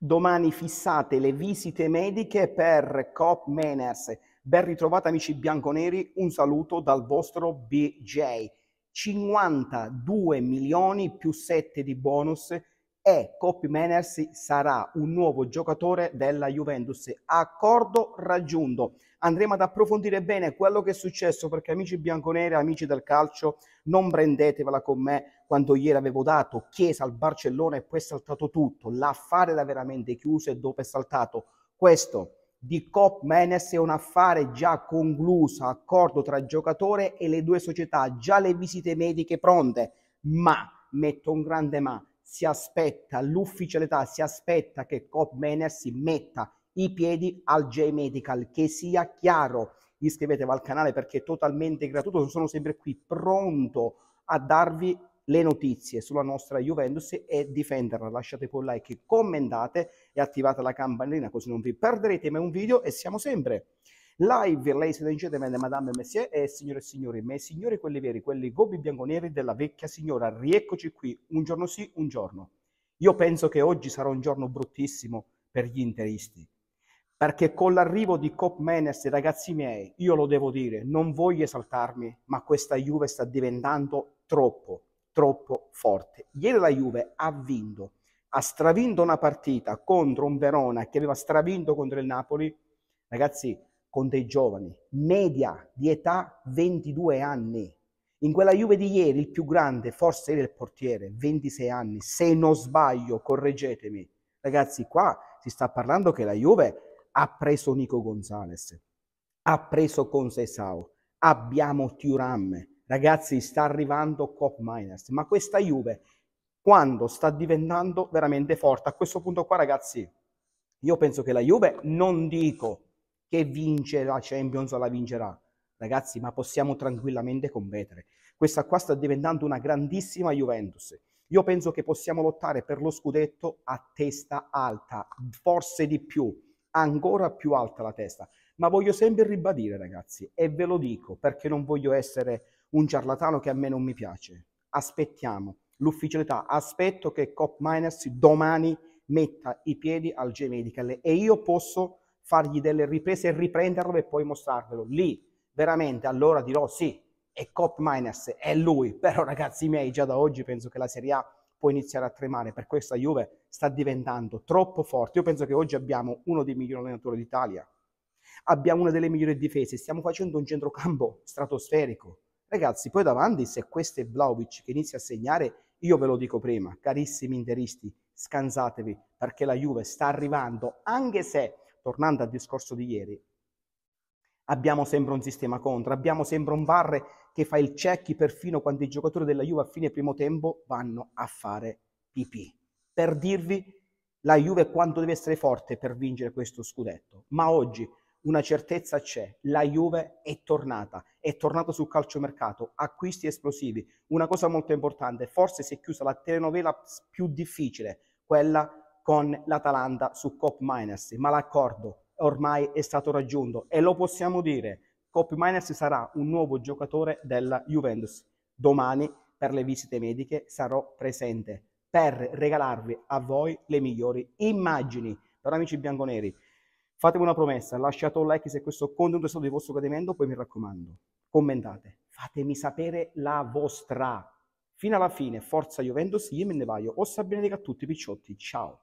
Domani fissate le visite mediche per Cop Meners. Ben ritrovati amici bianconeri, un saluto dal vostro BJ. 52 milioni più 7 di bonus e Coppi Meners sarà un nuovo giocatore della Juventus. Accordo raggiunto. Andremo ad approfondire bene quello che è successo perché amici bianconeri, amici del calcio, non prendetevela con me quando ieri avevo dato Chiesa al Barcellona e poi è saltato tutto. L'affare era veramente chiuso e dopo è saltato questo di Cop Menes è un affare già concluso, accordo tra giocatore e le due società, già le visite mediche pronte, ma metto un grande ma si aspetta, l'ufficialità si aspetta che Cop Miner si metta i piedi al J Medical, che sia chiaro. Iscrivetevi al canale perché è totalmente gratuito, sono sempre qui pronto a darvi le notizie sulla nostra Juventus e difenderla. Lasciate poi un like, commentate e attivate la campanellina così non vi perderete mai un video e siamo sempre Live Ladies and Gentlemen, Madame Messier e signore e signori, me i signori quelli veri, quelli gobbi bianconeri della vecchia signora, rieccoci qui, un giorno sì, un giorno. Io penso che oggi sarà un giorno bruttissimo per gli interisti, perché con l'arrivo di Cop Menes, ragazzi miei, io lo devo dire, non voglio esaltarmi, ma questa Juve sta diventando troppo, troppo forte. Ieri la Juve ha vinto, ha stravinto una partita contro un Verona che aveva stravinto contro il Napoli. Ragazzi, con dei giovani, media di età 22 anni. In quella Juve di ieri il più grande forse era il portiere, 26 anni, se non sbaglio, correggetemi. Ragazzi, qua si sta parlando che la Juve ha preso Nico Gonzalez, ha preso Consesao, abbiamo Thuram. Ragazzi, sta arrivando Cop Miners, ma questa Juve quando sta diventando veramente forte? A questo punto qua, ragazzi, io penso che la Juve, non dico che vince la Champions la vincerà. Ragazzi, ma possiamo tranquillamente competere. Questa qua sta diventando una grandissima Juventus. Io penso che possiamo lottare per lo scudetto a testa alta, forse di più, ancora più alta la testa. Ma voglio sempre ribadire, ragazzi, e ve lo dico perché non voglio essere un ciarlatano che a me non mi piace. Aspettiamo l'ufficialità, aspetto che Cop Miners domani metta i piedi al G-Medical e io posso fargli delle riprese e riprenderlo e poi mostrarvelo. Lì veramente allora dirò sì, è Cop Miners, è lui, però ragazzi miei già da oggi penso che la Serie A può iniziare a tremare, per questa Juve sta diventando troppo forte. Io penso che oggi abbiamo uno dei migliori allenatori d'Italia, abbiamo una delle migliori difese, stiamo facendo un centrocampo stratosferico. Ragazzi, poi davanti se questo è Vlaovic che inizia a segnare, io ve lo dico prima, carissimi interisti, scansatevi perché la Juve sta arrivando, anche se tornando al discorso di ieri, abbiamo sempre un sistema contro, abbiamo sempre un VAR che fa il cecchi perfino quando i giocatori della Juve a fine primo tempo vanno a fare pipì. Per dirvi la Juve quanto deve essere forte per vincere questo scudetto, ma oggi una certezza c'è, la Juve è tornata, è tornata sul calciomercato, acquisti esplosivi. Una cosa molto importante, forse si è chiusa la telenovela più difficile, quella con l'Atalanta su Cop Miners, ma l'accordo ormai è stato raggiunto e lo possiamo dire, Cop Miners sarà un nuovo giocatore della Juventus. Domani per le visite mediche sarò presente per regalarvi a voi le migliori immagini. Per amici bianconeri, fatemi una promessa, lasciate un like se questo contenuto è stato di vostro gradimento, poi mi raccomando, commentate, fatemi sapere la vostra. Fino alla fine, forza Juventus, io me ne vaio. Ossa benedica a tutti, picciotti, ciao.